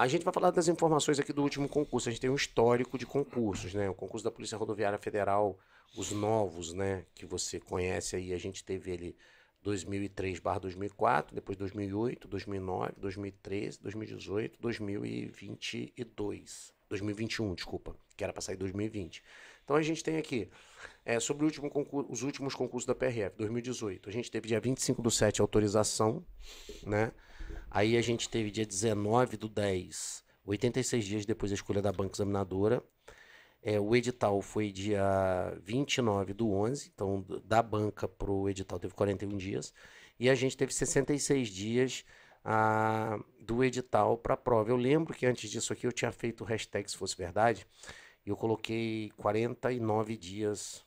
A gente vai falar das informações aqui do último concurso. A gente tem um histórico de concursos, né? O concurso da Polícia Rodoviária Federal, os novos, né? Que você conhece aí. A gente teve ele 2003/2004, depois 2008, 2009, 2013, 2018, 2022, 2021, desculpa, que era para sair 2020. Então a gente tem aqui é, sobre último concurso, os últimos concursos da PRF, 2018. A gente teve dia 25 do 7 autorização, né? Aí a gente teve dia 19 do 10, 86 dias depois da escolha da banca examinadora. É, o edital foi dia 29 do 11, então da banca para o edital teve 41 dias. E a gente teve 66 dias a, ah, do edital para a prova. Eu lembro que antes disso aqui eu tinha feito o hashtag se fosse verdade, e eu coloquei 49 dias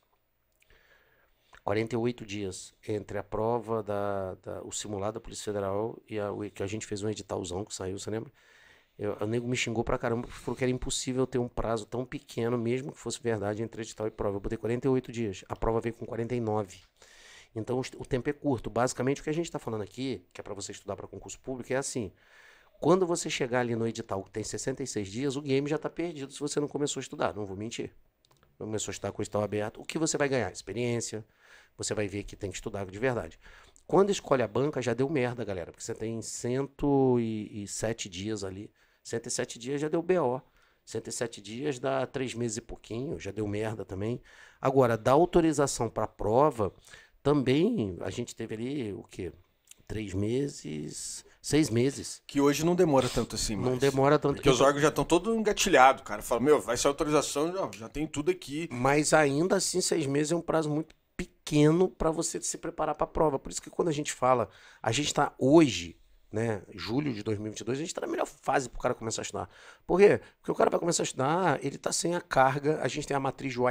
48 dias entre a prova, da, da o simulado da Polícia Federal e a, o, que a gente fez um editalzão que saiu, você lembra? Eu, o nego me xingou pra caramba porque falou que era impossível ter um prazo tão pequeno, mesmo que fosse verdade, entre edital e prova. Eu botei 48 dias, a prova veio com 49. Então o tempo é curto. Basicamente, o que a gente está falando aqui, que é para você estudar para concurso público, é assim. Quando você chegar ali no edital que tem 66 dias, o game já está perdido se você não começou a estudar, não vou mentir. começou a estudar com o edital aberto. O que você vai ganhar? Experiência, você vai ver que tem que estudar de verdade. Quando escolhe a banca, já deu merda, galera, porque você tem 107 dias ali. 107 dias já deu BO. 107 dias dá 3 meses e pouquinho, já deu merda também. Agora, da autorização para prova, também a gente teve ali o quê? Três meses, seis meses. Que hoje não demora tanto assim, mas... Não demora tanto. Porque os órgãos já estão todos engatilhados, cara. Fala, meu, vai ser autorização, já, já tem tudo aqui. Mas ainda assim, seis meses é um prazo muito pequeno para você se preparar para a prova. Por isso que quando a gente fala, a gente está hoje, né, julho de 2022, a gente está na melhor fase para o cara começar a estudar. Por quê? Porque o cara vai começar a estudar, ele está sem a carga, a gente tem a matriz do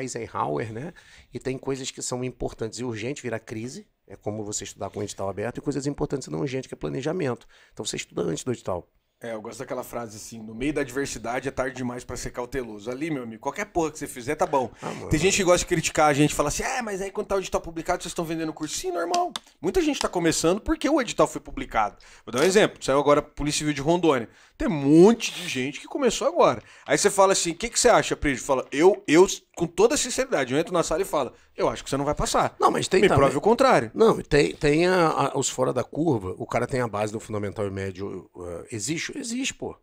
né, e tem coisas que são importantes e urgentes, vira crise, é como você estudar com o edital aberto, e coisas importantes e não urgentes, que é planejamento. Então você estuda antes do edital. É, eu gosto daquela frase assim, no meio da adversidade é tarde demais para ser cauteloso. Ali, meu amigo, qualquer porra que você fizer, tá bom. Ah, Tem gente que gosta de criticar a gente, fala assim, é, mas aí quando tá o edital publicado, vocês estão vendendo curso. Sim, normal. Muita gente tá começando porque o edital foi publicado. Vou dar um exemplo, saiu agora Polícia Civil de Rondônia. Tem um monte de gente que começou agora. Aí você fala assim, o que, que você acha, Prígio? Fala, eu, eu, com toda sinceridade, eu entro na sala e falo, eu acho que você não vai passar. Não, mas tem Me também. prove o contrário. Não, tem, tem a, a, os fora da curva, o cara tem a base do fundamental e médio. Uh, existe? Existe, pô.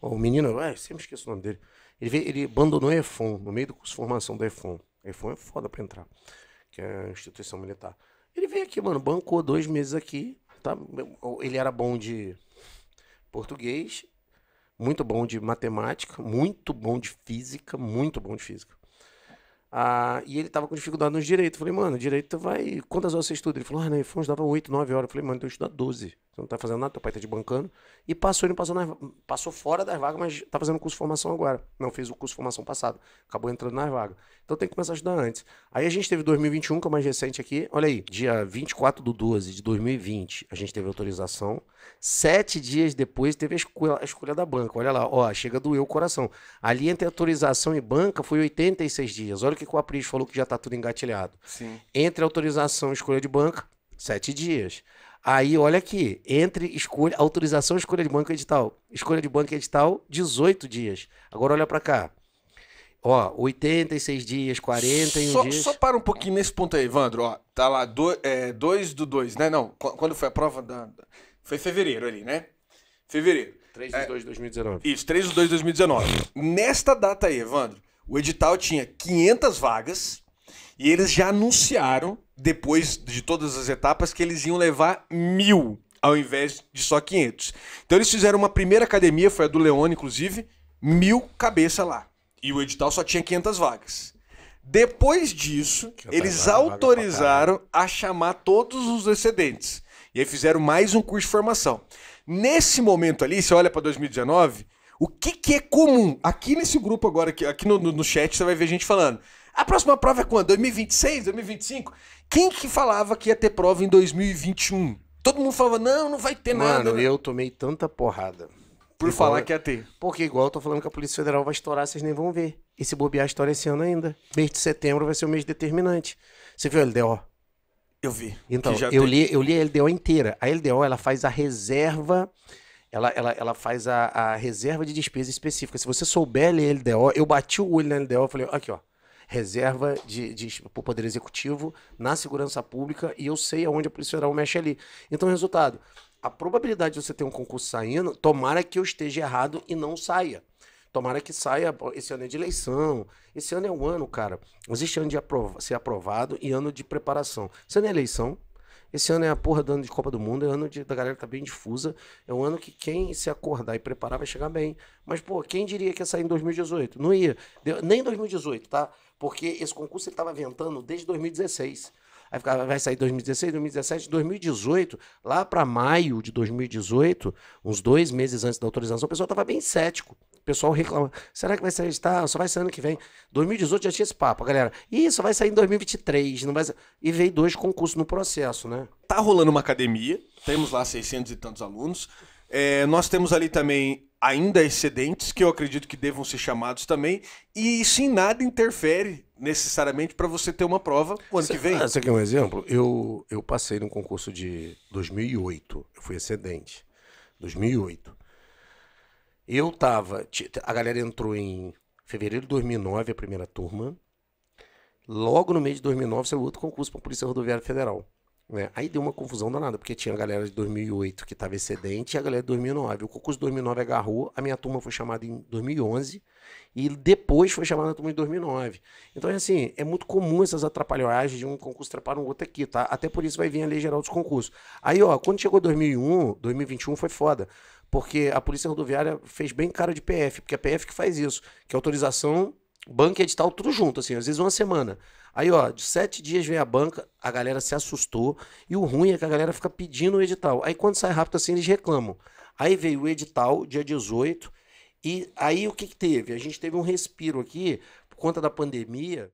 O menino, ah, sempre esqueço o nome dele. Ele, veio, ele abandonou a EFON, no meio do curso de formação do EFON. EFON é foda pra entrar, que é a instituição militar. Ele veio aqui, mano, bancou dois meses aqui. Tá? Ele era bom de português, muito bom de matemática, muito bom de física, muito bom de física. Ah, e ele tava com dificuldade no direito, falei, mano, direito vai. Quantas horas você estuda? Ele falou, ah, na eu dava 8, 9 horas. Eu falei, mano, então estuda 12. Você não tá fazendo nada, teu pai tá te bancando. E passou, ele passou, nas... passou fora das vagas, mas tá fazendo curso de formação agora. Não fez o curso de formação passado. Acabou entrando nas vagas. Então tem que começar a estudar antes. Aí a gente teve 2021, que é o mais recente aqui. Olha aí, dia 24 do 12 de 2020, a gente teve autorização. Sete dias depois teve a escolha, a escolha da banca. Olha lá, ó, chega doeu o coração. Ali entre autorização e banca foi 86 dias. Olha que o Apris falou que já está tudo engatilhado. Sim. Entre autorização e escolha de banca, sete dias. Aí, olha aqui, entre escolha, autorização, escolha de banca edital. Escolha de banca edital, 18 dias. Agora olha para cá. Ó, 86 dias, 41 só, dias. Só para um pouquinho nesse ponto aí, Evandro. Ó, tá lá 2 é, do 2, né? Não, quando foi a prova da. Foi fevereiro ali, né? Fevereiro. 3 de é, 2 de 2019. Isso, 3 de 2 de 2019. Nesta data aí, Evandro, o edital tinha 500 vagas e eles já anunciaram, depois de todas as etapas, que eles iam levar mil ao invés de só 500. Então eles fizeram uma primeira academia, foi a do Leone, inclusive, mil cabeça lá. E o edital só tinha 500 vagas. Depois disso, eles autorizaram a chamar todos os excedentes. E aí fizeram mais um curso de formação. Nesse momento ali, você olha para 2019, o que, que é comum? Aqui nesse grupo agora, aqui, aqui no, no, no chat, você vai ver gente falando. A próxima prova é quando? 2026, 2025? Quem que falava que ia ter prova em 2021? Todo mundo falava, não, não vai ter Mano, nada. Mano, eu tomei tanta porrada. Por igual, falar que ia ter. Porque igual eu tô falando que a Polícia Federal vai estourar, vocês nem vão ver. E se bobear, estoura esse ano ainda. Mês de setembro vai ser o mês determinante. Você viu a LDO? Eu vi. Então, eu, tem. li, eu li a LDO inteira. A LDO, ela faz a reserva ela, ela, ela faz a, a reserva de despesa específica. Se você souber ler LDO, eu bati o olho na LDO e falei, aqui, ó, reserva de, de para o Poder Executivo na segurança pública e eu sei aonde a Polícia Federal mexe ali. Então, resultado, a probabilidade de você ter um concurso saindo, tomara que eu esteja errado e não saia. Tomara que saia, esse ano é de eleição, esse ano é um ano, cara. Existe ano de aprova ser aprovado e ano de preparação. Esse ano é eleição, esse ano é a porra do ano de Copa do Mundo, é ano de, da galera tá bem difusa. É um ano que quem se acordar e preparar vai chegar bem. Mas, pô, quem diria que ia sair em 2018? Não ia. Deu, nem 2018, tá? Porque esse concurso ele tava ventando desde 2016. Aí vai sair 2016, 2017, 2018, lá para maio de 2018, uns dois meses antes da autorização, o pessoal tava bem cético o pessoal reclama. Será que vai sair? Tá, só vai sair ano que vem. 2018 já tinha esse papo, galera. isso vai sair em 2023. Não vai sair. E veio dois concursos no processo, né? Tá rolando uma academia. Temos lá 600 e tantos alunos. É, nós temos ali também ainda excedentes, que eu acredito que devam ser chamados também. E isso em nada interfere necessariamente para você ter uma prova o ano cê, que vem. esse ah, você quer um exemplo? Eu, eu passei no concurso de 2008. Eu fui excedente. 2008. Eu tava. A galera entrou em fevereiro de 2009, a primeira turma. Logo no mês de 2009 saiu outro concurso para a Polícia Rodoviária Federal. Né? Aí deu uma confusão danada, porque tinha a galera de 2008 que estava excedente e a galera de 2009. O concurso de 2009 agarrou, a minha turma foi chamada em 2011 e depois foi chamada a turma em 2009. Então, é assim, é muito comum essas atrapalhagens de um concurso atrapalhar um outro aqui, tá? Até por isso vai vir a Lei Geral dos Concursos. Aí, ó, quando chegou 2001, 2021 foi foda. Porque a Polícia Rodoviária fez bem cara de PF, porque é a PF que faz isso, que é autorização, banca e edital, tudo junto, assim, às vezes uma semana. Aí, ó, de sete dias vem a banca, a galera se assustou, e o ruim é que a galera fica pedindo o edital. Aí quando sai rápido assim, eles reclamam. Aí veio o edital, dia 18, e aí o que, que teve? A gente teve um respiro aqui, por conta da pandemia.